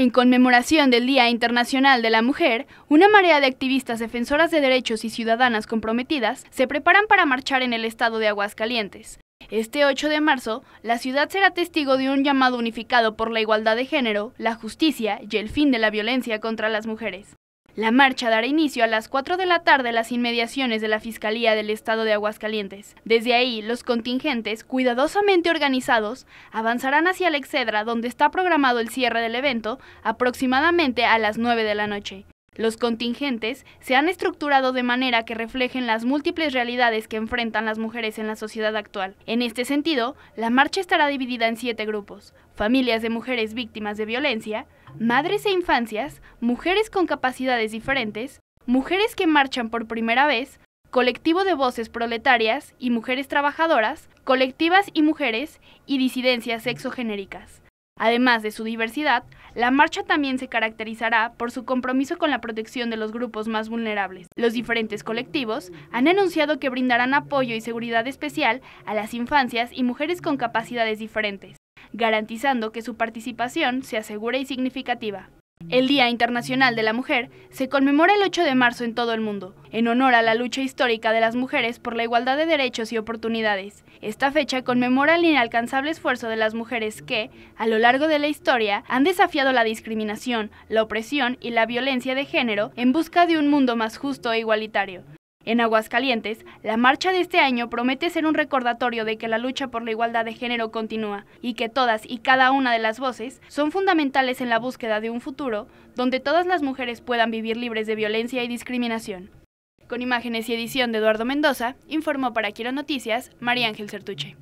En conmemoración del Día Internacional de la Mujer, una marea de activistas defensoras de derechos y ciudadanas comprometidas se preparan para marchar en el estado de Aguascalientes. Este 8 de marzo, la ciudad será testigo de un llamado unificado por la igualdad de género, la justicia y el fin de la violencia contra las mujeres. La marcha dará inicio a las 4 de la tarde en las inmediaciones de la Fiscalía del Estado de Aguascalientes. Desde ahí, los contingentes, cuidadosamente organizados, avanzarán hacia la Excedra, donde está programado el cierre del evento, aproximadamente a las 9 de la noche. Los contingentes se han estructurado de manera que reflejen las múltiples realidades que enfrentan las mujeres en la sociedad actual. En este sentido, la marcha estará dividida en siete grupos. Familias de mujeres víctimas de violencia, madres e infancias, mujeres con capacidades diferentes, mujeres que marchan por primera vez, colectivo de voces proletarias y mujeres trabajadoras, colectivas y mujeres y disidencias sexogenéricas. Además de su diversidad, la marcha también se caracterizará por su compromiso con la protección de los grupos más vulnerables. Los diferentes colectivos han anunciado que brindarán apoyo y seguridad especial a las infancias y mujeres con capacidades diferentes, garantizando que su participación sea segura y significativa. El Día Internacional de la Mujer se conmemora el 8 de marzo en todo el mundo, en honor a la lucha histórica de las mujeres por la igualdad de derechos y oportunidades. Esta fecha conmemora el inalcanzable esfuerzo de las mujeres que, a lo largo de la historia, han desafiado la discriminación, la opresión y la violencia de género en busca de un mundo más justo e igualitario. En Aguascalientes, la marcha de este año promete ser un recordatorio de que la lucha por la igualdad de género continúa y que todas y cada una de las voces son fundamentales en la búsqueda de un futuro donde todas las mujeres puedan vivir libres de violencia y discriminación. Con imágenes y edición de Eduardo Mendoza, informó para Quiero Noticias María Ángel Certuche.